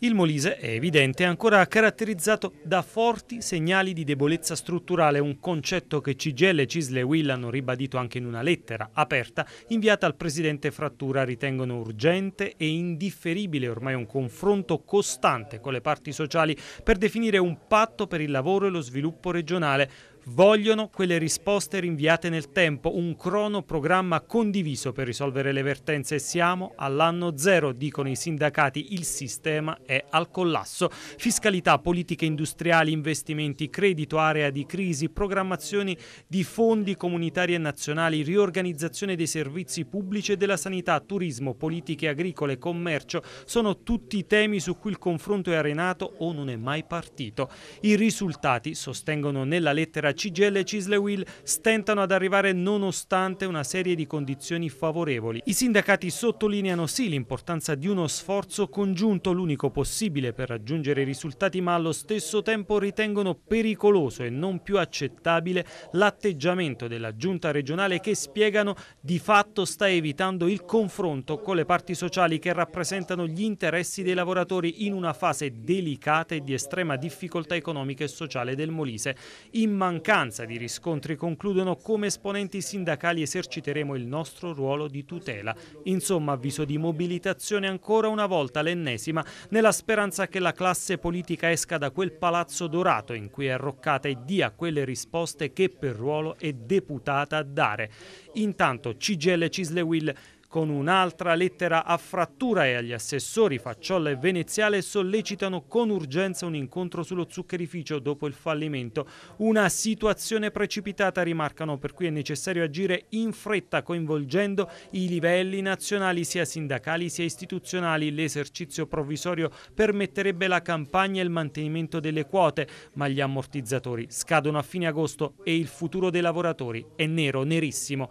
Il Molise, è evidente, è ancora caratterizzato da forti segnali di debolezza strutturale, un concetto che CGL e Cisle Will hanno ribadito anche in una lettera aperta inviata al presidente Frattura, ritengono urgente e indifferibile ormai un confronto costante con le parti sociali per definire un patto per il lavoro e lo sviluppo regionale, Vogliono quelle risposte rinviate nel tempo, un cronoprogramma condiviso per risolvere le vertenze. Siamo all'anno zero, dicono i sindacati, il sistema è al collasso. Fiscalità, politiche industriali, investimenti, credito, area di crisi, programmazioni di fondi comunitari e nazionali, riorganizzazione dei servizi pubblici e della sanità, turismo, politiche agricole, commercio, sono tutti temi su cui il confronto è arenato o non è mai partito. I risultati, sostengono nella lettera CGL Cislewil stentano ad arrivare nonostante una serie di condizioni favorevoli. I sindacati sottolineano sì l'importanza di uno sforzo congiunto, l'unico possibile per raggiungere i risultati, ma allo stesso tempo ritengono pericoloso e non più accettabile l'atteggiamento della giunta regionale che spiegano di fatto sta evitando il confronto con le parti sociali che rappresentano gli interessi dei lavoratori in una fase delicata e di estrema difficoltà economica e sociale del Molise. Immancabile mancanza di riscontri concludono come esponenti sindacali eserciteremo il nostro ruolo di tutela. Insomma, avviso di mobilitazione ancora una volta l'ennesima, nella speranza che la classe politica esca da quel palazzo dorato in cui è arroccata e dia quelle risposte che per ruolo è deputata a dare. Intanto CGL Cislewill con un'altra lettera a frattura e agli assessori Facciolla e Veneziale sollecitano con urgenza un incontro sullo zuccherificio dopo il fallimento. Una situazione precipitata rimarcano per cui è necessario agire in fretta coinvolgendo i livelli nazionali sia sindacali sia istituzionali. L'esercizio provvisorio permetterebbe la campagna e il mantenimento delle quote ma gli ammortizzatori scadono a fine agosto e il futuro dei lavoratori è nero, nerissimo.